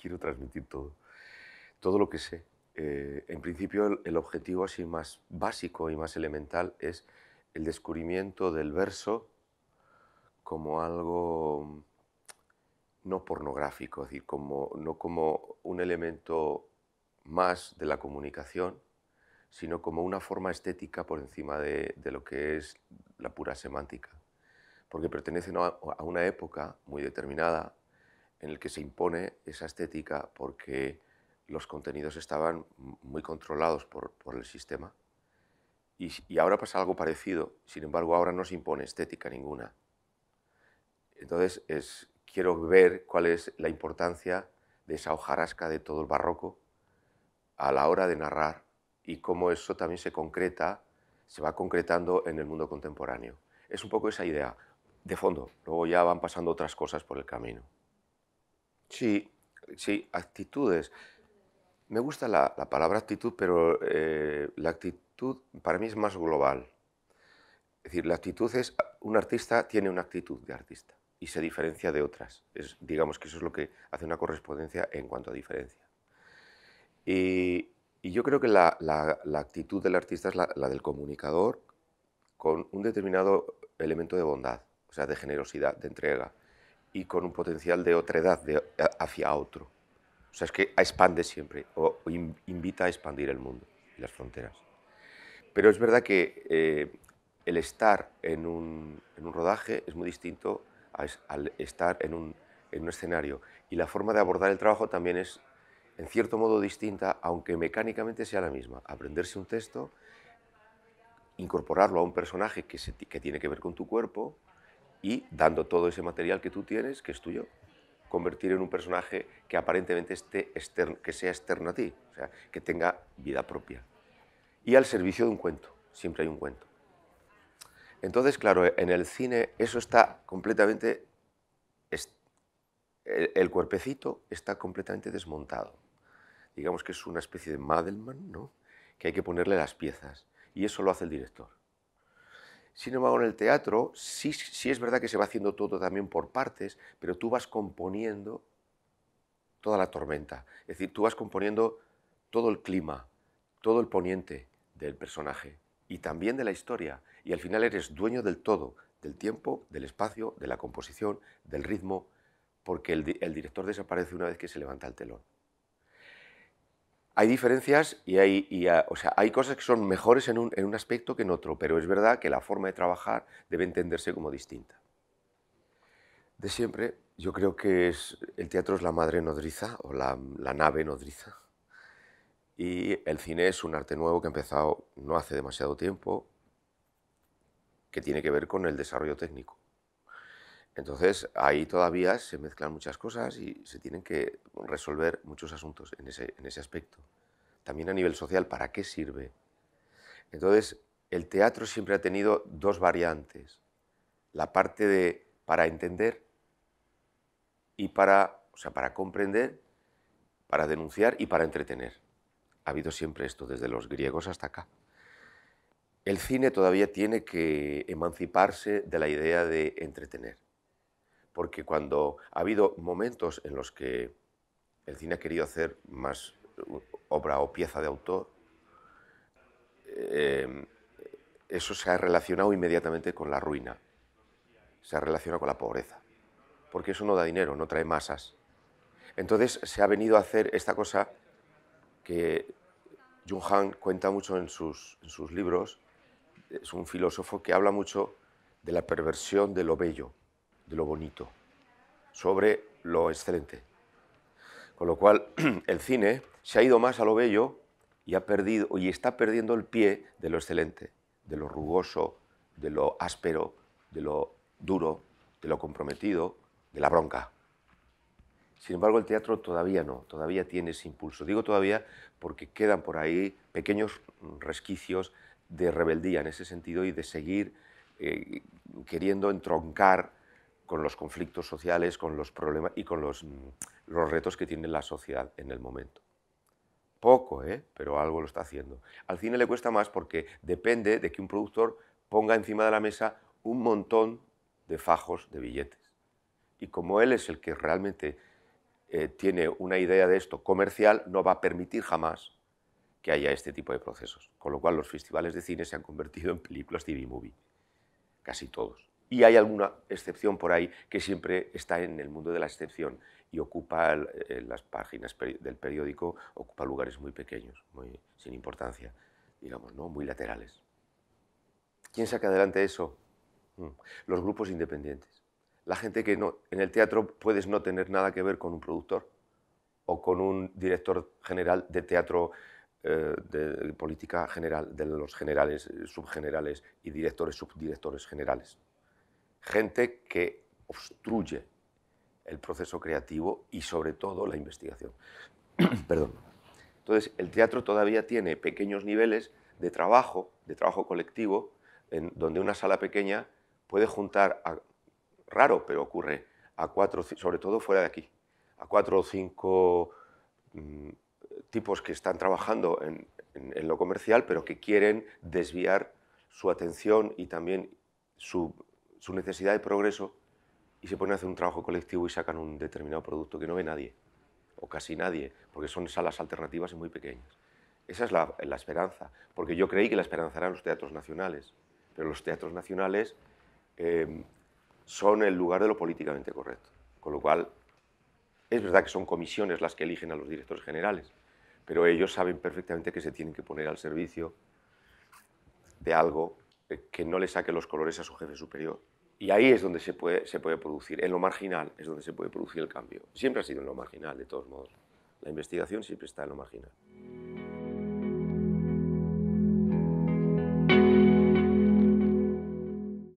quiero transmitir todo, todo lo que sé. Eh, en principio el, objetivo así más básico y más elemental es el descubrimiento del verso como algo no pornográfico, como, no como un elemento más de la comunicación, sino como una forma estética por encima de, lo que es la pura semántica, porque pertenecen a una época muy determinada, en el que se impone esa estética porque los contenidos estaban muy controlados por, el sistema. Y, ahora pasa algo parecido, sin embargo ahora no se impone estética ninguna. Entonces es, quiero ver cuál es la importancia de esa hojarasca de todo el barroco a la hora de narrar y cómo eso también se concreta, se va concretando en el mundo contemporáneo. Es un poco esa idea, de fondo, luego ya van pasando otras cosas por el camino. Sí, actitudes. Me gusta la, palabra actitud, pero eh, la actitud para mí es más global. Es decir, la actitud es, un artista tiene una actitud de artista y se diferencia de otras. Es, digamos que eso es lo que hace una correspondencia en cuanto a diferencia. Y, yo creo que la, actitud del artista es la, del comunicador con un determinado elemento de bondad, o sea, de generosidad, de entrega y con un potencial de otra edad hacia otro. O sea, es que expande siempre, o, invita a expandir el mundo y las fronteras. Pero es verdad que eh, el estar en un, rodaje es muy distinto al estar en un, escenario. Y la forma de abordar el trabajo también es, en cierto modo, distinta, aunque mecánicamente sea la misma. Aprenderse un texto, incorporarlo a un personaje que, que tiene que ver con tu cuerpo, y dando todo ese material que tú tienes, que es tuyo, convertir en un personaje que aparentemente esté que sea externo a ti, o sea, que tenga vida propia. Y al servicio de un cuento, siempre hay un cuento. Entonces, claro, en el cine eso está completamente, el, cuerpecito está completamente desmontado. Digamos que es una especie de Madelman, ¿no? Que hay que ponerle las piezas. Y eso lo hace el director. Sin embargo, en el teatro sí, es verdad que se va haciendo todo también por partes, pero tú vas componiendo toda la tormenta. Es decir, tú vas componiendo todo el clima, todo el poniente del personaje y también de la historia. Y al final eres dueño del todo, del tiempo, del espacio, de la composición, del ritmo, porque el director desaparece una vez que se levanta el telón hay diferencias y hay, o sea, hay cosas que son mejores en un, aspecto que en otro, pero es verdad que la forma de trabajar debe entenderse como distinta. De siempre, yo creo que es, el teatro es la madre nodriza o la, la nave nodriza. Y el cine es un arte nuevo que ha empezado no hace demasiado tiempo, que tiene que ver con el desarrollo técnico. Entonces ahí todavía se mezclan muchas cosas y se tienen que resolver muchos asuntos en ese, aspecto. También a nivel social, ¿para qué sirve? Entonces, el teatro siempre ha tenido dos variantes. La parte de para entender y para, o sea, para comprender, para denunciar y para entretener. Ha habido siempre esto, desde los griegos hasta acá. El cine todavía tiene que emanciparse de la idea de entretener porque cuando ha habido momentos en los que el cine ha querido hacer más obra o pieza de autor, em, eso se ha relacionado inmediatamente con la ruina, se ha relacionado con la pobreza, porque eso no da dinero, no trae masas. Entonces se ha venido a hacer esta cosa que Jung Han cuenta mucho en sus libros, es un filósofo que habla mucho de la perversión de lo bello, de lo bonito, sobre lo excelente. Con lo cual, el cine se ha ido más a lo bello y, ha perdido, y está perdiendo el pie de lo excelente, de lo rugoso, de lo áspero, de lo duro, de lo comprometido, de la bronca. Sin embargo, el teatro todavía no, todavía tiene ese impulso. Digo todavía porque quedan por ahí pequeños mm, resquicios de rebeldía en ese sentido y de seguir eh, queriendo entroncar con los conflictos sociales, con los problemas y con mm, los, retos que tiene la sociedad en el momento. Poco, ¿eh? pero algo lo está haciendo. Al cine le cuesta más porque depende de que un productor ponga encima de la mesa un montón de fajos de billetes. Y como él es el que realmente eh, tiene una idea de esto comercial, no va a permitir jamás que haya este tipo de procesos. Con lo cual los festivales de cine se han convertido en películas TV movie, casi todos y hay alguna excepción por ahí que siempre está en el mundo de la excepción y ocupa eh, eh, las páginas del periódico, ocupa lugares muy pequeños, muy sin importancia, digamos, ¿no? muy laterales. ¿Quién saca adelante eso? Mm. Los grupos independientes. La gente que no, en el teatro puedes no tener nada que ver con un productor o con un director general de teatro eh, de política general, de los generales, subgenerales y directores, subdirectores generales gente que obstruye el proceso creativo y sobre todo la investigación. Perdón. Entonces, el teatro todavía tiene pequeños niveles de trabajo, de trabajo colectivo, en donde una sala pequeña puede juntar, raro, pero ocurre, a cuatro, sobre todo fuera de aquí, a cuatro o cinco mm, tipos que están trabajando en, lo comercial, pero que quieren desviar su atención y también su su necesidad de progreso y se ponen a hacer un trabajo colectivo y sacan un determinado producto que no ve nadie, o casi nadie, porque son salas alternativas y muy pequeñas. Esa es la, esperanza, porque yo creí que la esperanza eran los teatros nacionales, pero los teatros nacionales eh, son el lugar de lo políticamente correcto, con lo cual es verdad que son comisiones las que eligen a los directores generales, pero ellos saben perfectamente que se tienen que poner al servicio de algo que no le saque los colores a su jefe superior. Y ahí es donde se puede, se puede producir, en lo marginal es donde se puede producir el cambio. Siempre ha sido en lo marginal, de todos modos. La investigación siempre está en lo marginal.